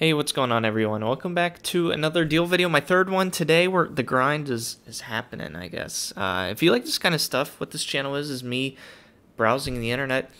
Hey, what's going on everyone? Welcome back to another deal video, my third one today where the grind is, is happening, I guess. Uh, if you like this kind of stuff, what this channel is, is me browsing the internet,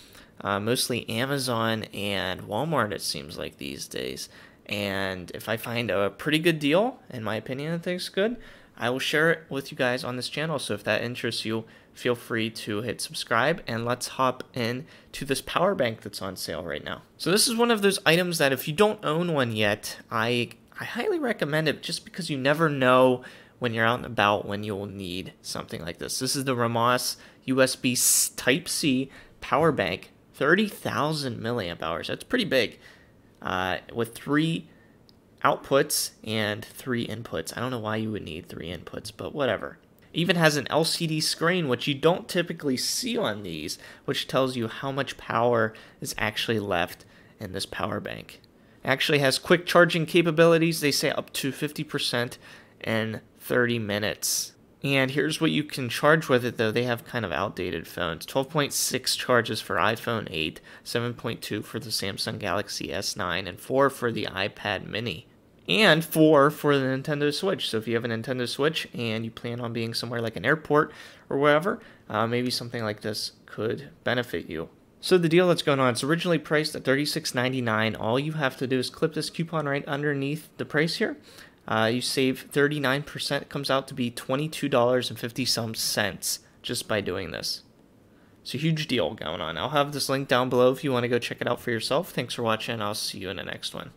uh, mostly Amazon and Walmart it seems like these days. And if I find a pretty good deal, in my opinion things good, I will share it with you guys on this channel. So if that interests you, feel free to hit subscribe and let's hop in to this power bank that's on sale right now. So this is one of those items that if you don't own one yet, I, I highly recommend it just because you never know when you're out and about when you'll need something like this. This is the Ramos USB Type-C power bank, 30,000 milliamp hours. That's pretty big uh, with three outputs and three inputs. I don't know why you would need three inputs, but whatever. even has an LCD screen, which you don't typically see on these, which tells you how much power is actually left in this power bank. It actually has quick charging capabilities, they say up to 50% in 30 minutes. And here's what you can charge with it, though. They have kind of outdated phones. 12.6 charges for iPhone 8, 7.2 for the Samsung Galaxy S9, and 4 for the iPad mini. And 4 for the Nintendo Switch. So if you have a Nintendo Switch and you plan on being somewhere like an airport or wherever, uh, maybe something like this could benefit you. So the deal that's going on, it's originally priced at $36.99. All you have to do is clip this coupon right underneath the price here, uh, you save 39%, comes out to be $22.50 some cents just by doing this. It's a huge deal going on. I'll have this link down below if you want to go check it out for yourself. Thanks for watching. I'll see you in the next one.